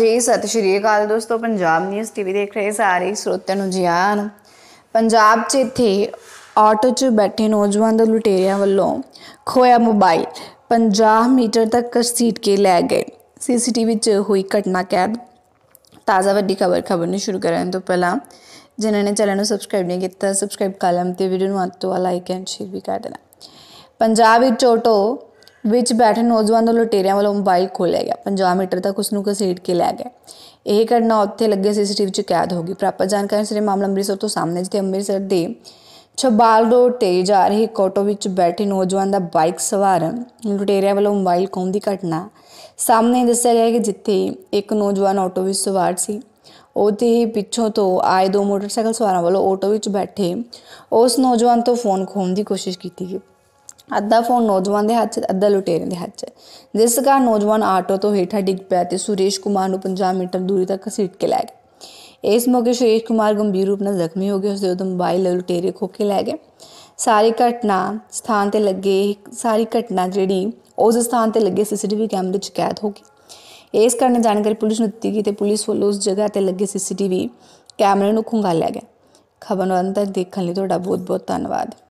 ਜੀ ਸਤਿ ਸ਼੍ਰੀ ਅਕਾਲ ਦੋਸਤੋ ਪੰਜਾਬ ਨਿਊਜ਼ ਟੀਵੀ ਦੇਖ ਰਹੇ ਸਾਰੇ ਸਰੋਤਿਆਂ ਨੂੰ ਜੀ ਆਨ ਪੰਜਾਬ 'ਚ ਇੱਥੇ ਆਟੋ 'ਚ ਬੈਠੇ ਨੌਜਵਾਨ ਦਾ ਲੁਟੇਰਿਆਂ ਵੱਲੋਂ ਖੋਇਆ ਮੋਬਾਈਲ 50 ਮੀਟਰ ਤੱਕ ਕਸੀਟ ਕੇ ਲੈ ਗਏ ਸੀਸੀਟੀਵੀ 'ਚ ਹੋਈ ਘਟਨਾ ਕੈਦ ਤਾਜ਼ਾ ਵੱਡੀ ਖਬਰ ਖਬਰ ਨੂੰ ਸ਼ੁਰੂ ਕਰਨ ਤੋਂ ਪਹਿਲਾਂ ਜਿਨ੍ਹਾਂ ਨੇ ਚੈਨਲ ਨੂੰ ਸਬਸਕ੍ਰਾਈਬ ਨਹੀਂ ਕੀਤਾ ਸਬਸਕ੍ਰਾਈਬ ਕਰ ਲੈਣ ਤੇ ਵੀਡੀਓ ਨੂੰ ਅੱਤ ਤੋਂ ਲਾਈਕ ਐਂਡ ਸ਼ੇਅਰ ਵੀ ਕਰ ਦੇਣਾ ਪੰਜਾਬ ਵਿੱਚ ਆਟੋ ਵਿੱਚ ਬੈਠੇ ਨੌਜਵਾਨ ਨੂੰ ਲੁਟੇਰਿਆਂ ਵੱਲੋਂ ਮੋਬਾਈਲ ਖੋਲਿਆ ਗਿਆ 50 ਮੀਟਰ ਤੱਕ ਉਸ ਨੂੰ ਘਸੀਟ ਕੇ ਲੈ ਗਏ ਇਹ ਘਟਨਾ ਉੱਥੇ ਲੱਗੇ ਸੀਸੀਟੀਵੀ 'ਚ ਕੈਦ ਹੋ ਗਈ ਪ੍ਰਾਪਤ ਜਾਣਕਾਰੀ ਸਿਰੇ ਮਾਮਲਾ ਅੰਮ੍ਰਿਤਸਰ ਤੋਂ ਸਾਹਮਣੇ ਜਿੱਥੇ ਅੰਮ੍ਰਿਤਸਰ ਦੇ ਛਬਾਲ ਰੋਡ ਤੇ ਜਾ ਰਹੀ ਇੱਕ ਆਟੋ ਵਿੱਚ ਬੈਠੇ ਨੌਜਵਾਨ ਦਾ ਬਾਈਕ ਸਵਾਰ ਲੁਟੇਰਿਆਂ ਵੱਲੋਂ ਮੋਬਾਈਲ ਖੋਹਣ ਦੀ ਘਟਨਾ ਸਾਹਮਣੇ ਦੱਸਿਆ ਗਿਆ ਕਿ ਜਿੱਥੇ ਇੱਕ ਨੌਜਵਾਨ ਆਟੋ ਵਿੱਚ ਸਵਾਰ ਸੀ ਉਹਦੇ ਹੀ ਪਿੱਛੋਂ ਤੋਂ ਆਏ ਦੋ ਮੋਟਰਸਾਈਕਲ ਸਵਾਰਾਂ ਵੱਲੋਂ ਆਟੋ ਵਿੱਚ ਬੈਠੇ ਉਸ ਨੌਜਵਾਨ ਤੋਂ ਫੋਨ ਖੋਹਣ ਦੀ ਕੋਸ਼ਿਸ਼ ਕੀਤੀ ਗਈ ਅੱਧਾ ਫੋਨ ਨੌਜਵਾਨ ਦੇ ਹੱਥ 'ਚ ਅੱਧਾ ਲੁਟੇਰੇ ਦੇ ਹੱਥ 'ਚ ਜਿਸ ਕਾਰਨ ਨੌਜਵਾਨ ਆਟੋ ਤੋਂ ਹੇਠਾਂ ਡਿੱਗ ਪਿਆ ਤੇ ਸੁਰੇਸ਼ ਕੁਮਾਰ ਨੂੰ 50 ਮੀਟਰ ਦੂਰੀ ਤੱਕ ਘਸੀਟ ਕੇ ਲੈ ਗਏ ਇਸ ਮੌਕੇ ਸੁਰੇਸ਼ ਕੁਮਾਰ ਗੰਭੀਰ ਰੂਪ ਨਾਲ ਜ਼ਖਮੀ ਹੋ ਗਏ ਉਸ ਦੇ ਉਦੋਂ ਮੋਬਾਈਲ ਲੁਟੇਰੇ ਖੋ ਕੇ ਲੈ ਗਏ ਸਾਰੀ ਘਟਨਾ ਸਥਾਨ ਤੇ ਲੱਗੇ ਸਾਰੀ ਘਟਨਾ ਜਿਹੜੀ ਉਸ ਸਥਾਨ ਤੇ ਲੱਗੇ ਸੀਸੀਟੀਵੀ ਕੈਮਰੇ 'ਚ ਕੈਦ ਹੋ ਗਈ ਇਸ ਕਾਰਨ ਜਾਣਕਾਰੀ ਪੁਲਿਸ ਨੂੰ ਦਿੱਤੀ ਗਈ ਤੇ ਪੁਲਿਸ ਵੱਲੋਂ ਉਸ ਜਗ੍ਹਾ ਤੇ ਲੱਗੇ ਸੀਸੀਟੀਵੀ ਕੈਮਰੇ ਨੂੰ ਖੁੰਗਾਲਿਆ ਗਿਆ ਖਬਰ ਨੂੰ ਅੰਤ ਤੱਕ ਦੇਖਣ ਲਈ ਤੁਹਾਡਾ ਬਹੁਤ ਬਹੁਤ ਧੰਨਵਾਦ